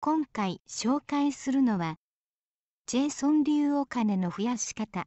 今回紹介するのは、ジェイソン流お金の増やし方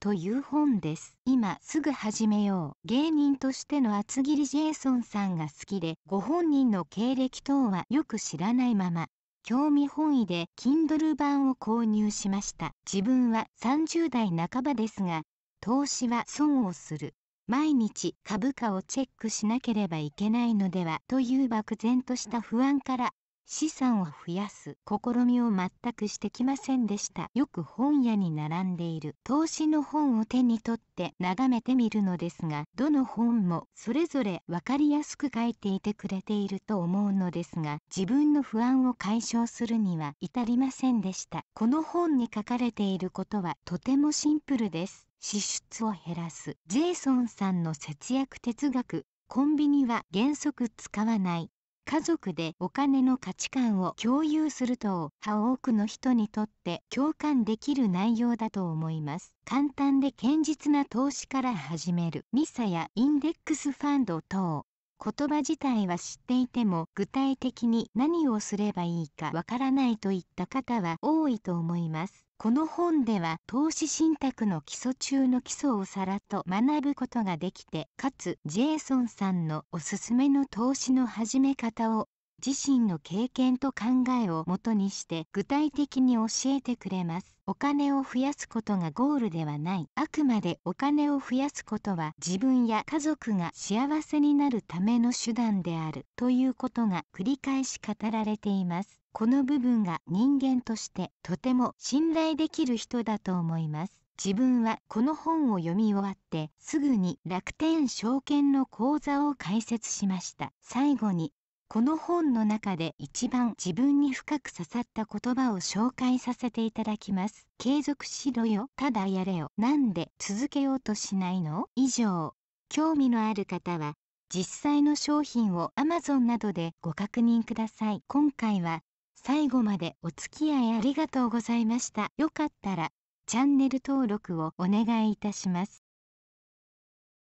という本です。今すぐ始めよう。芸人としての厚切りジェイソンさんが好きで、ご本人の経歴等はよく知らないまま、興味本位で Kindle 版を購入しました。自分は30代半ばですが、投資は損をする。毎日株価をチェックしなければいけないのではという漠然とした不安から資産を増やす試みを全くしてきませんでしたよく本屋に並んでいる投資の本を手に取って眺めてみるのですがどの本もそれぞれ分かりやすく書いていてくれていると思うのですが自分の不安を解消するには至りませんでしたこの本に書かれていることはとてもシンプルです支出を減らすジェイソンさんの節約哲学コンビニは原則使わない家族でお金の価値観を共有すると多くの人にとって共感できる内容だと思います。簡単で堅実な投資から始める NISA やインデックスファンド等言葉自体は知っていても具体的に何をすればいいかわからないといった方は多いと思います。この本では投資信託の基礎中の基礎をさらと学ぶことができてかつジェイソンさんのおすすめの投資の始め方を自身の経験と考えをもとにして具体的に教えてくれますお金を増やすことがゴールではないあくまでお金を増やすことは自分や家族が幸せになるための手段であるということが繰り返し語られていますこの部分が人間としてとても信頼できる人だと思います自分はこの本を読み終わってすぐに楽天証券の口座を開設しました最後にこの本の中で一番自分に深く刺さった言葉を紹介させていただきます。継続しろよ。ただやれよ。なんで続けようとしないの以上。興味のある方は、実際の商品を Amazon などでご確認ください。今回は最後までお付き合いありがとうございました。よかったらチャンネル登録をお願いいたします。